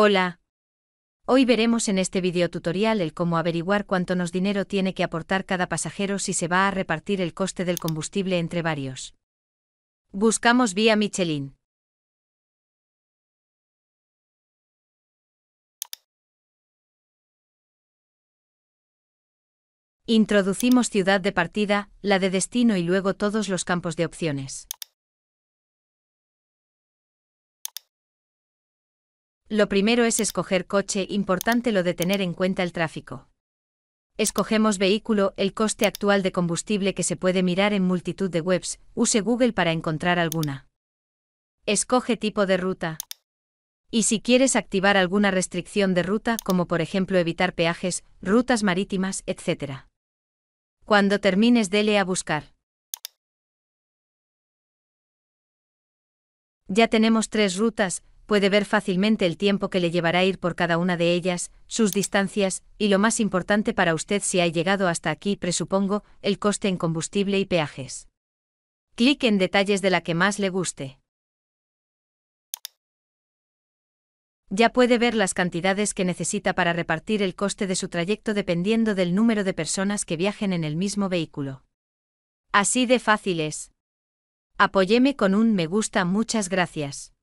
Hola. Hoy veremos en este video tutorial el cómo averiguar cuánto nos dinero tiene que aportar cada pasajero si se va a repartir el coste del combustible entre varios. Buscamos vía Michelin. Introducimos ciudad de partida, la de destino y luego todos los campos de opciones. Lo primero es escoger coche, importante lo de tener en cuenta el tráfico. Escogemos vehículo, el coste actual de combustible que se puede mirar en multitud de webs, use Google para encontrar alguna. Escoge tipo de ruta. Y si quieres activar alguna restricción de ruta, como por ejemplo evitar peajes, rutas marítimas, etc. Cuando termines, dele a buscar. Ya tenemos tres rutas, puede ver fácilmente el tiempo que le llevará ir por cada una de ellas, sus distancias, y lo más importante para usted si ha llegado hasta aquí, presupongo, el coste en combustible y peajes. Clic en detalles de la que más le guste. Ya puede ver las cantidades que necesita para repartir el coste de su trayecto dependiendo del número de personas que viajen en el mismo vehículo. Así de fácil es. Apóyeme con un me gusta, muchas gracias.